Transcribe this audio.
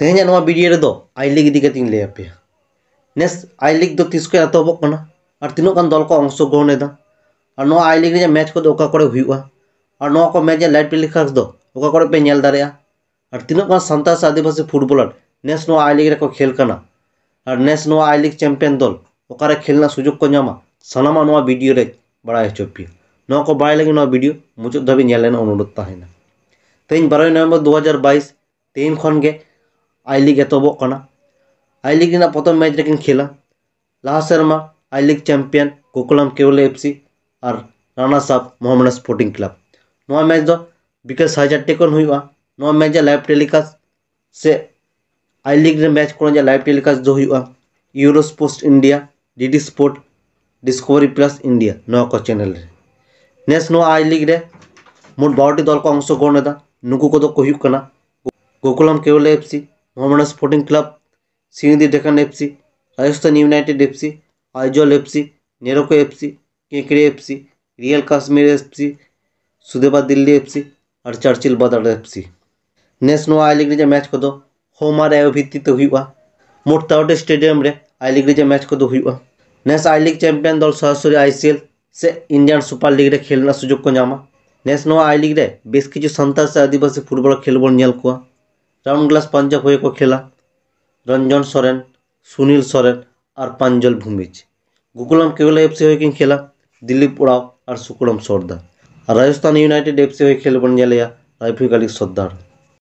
तेहेजा बीडियर दो आई लीग इदी तीन लैपे ने आई लीग तीसको एतब तीनों दल को अंश ग्रहण और आई लीग मैच को और मैच लाइट पिल खास पे दार तीनों सानतास आदिवासी फुटबलार ने आई लीग को खेल और ने आई लीग चैम्पियन दल अकार खेलना सूझ को नामा सामा वीडियो बड़ा चोपे को बड़ा लगे भिडियो मुचाद दबी अनुरोध तेज बारह नवेम्बर दो हजार बैस तेहन खनगे आई लीग एतोबा आई लीग प्रथम मैच रेकिन खेला लहा शर्मा I league champion Gokulam Kerala F C और राना साहब मोहम्मद स्पोर्टिंग क्लाब ना मैच दो बिकल सा चारटे ना मैच लाइव टेलीकास्ट से आई लीग मैच को लाइव टेलीकास्ट जो Eurosport India DD sport Discovery plus India ना चैनल नेस आई लीग मोट बारोटी दल को अंश ग्रहण नुक को Gokulam Kerala F C Mohammad sporting club सिंधी Deccan F C Rajasthan united F C Aizawl F C NEROCA F C केकड़े F C real Kashmir F C Sudeva Delhi F C और चर्चिल बदर एफ सी नेस आई लीग मैच को तो होम और आयो भित्तिते तो हुआ मोट तावटे स्टेडियम आई लीग रे मैच को तो हुआ नेस आई लीग चैम्पियन दल सी एल से इंडियन सुपार लीग खेलना सुजोग को नामा नेशनल आई लीग बेस किछु संताल से आदिवासी फुटबल खेल को कोआ গ্লাস পাঞ্জাব হয়ে খেলা রঞ্জন সরেন সুনীল সরেন আর পাঞ্জল ভূমিজ গোকুলাম কেওলা এফসি হয়ে কিন খেলা দিলীপ ওরাও আর সুকুলম সর্দার আর রাজস্থান ইউনাইটেড এফসি হয়ে খেলবেন জেলেয়া রাইফিক আলী সর্দার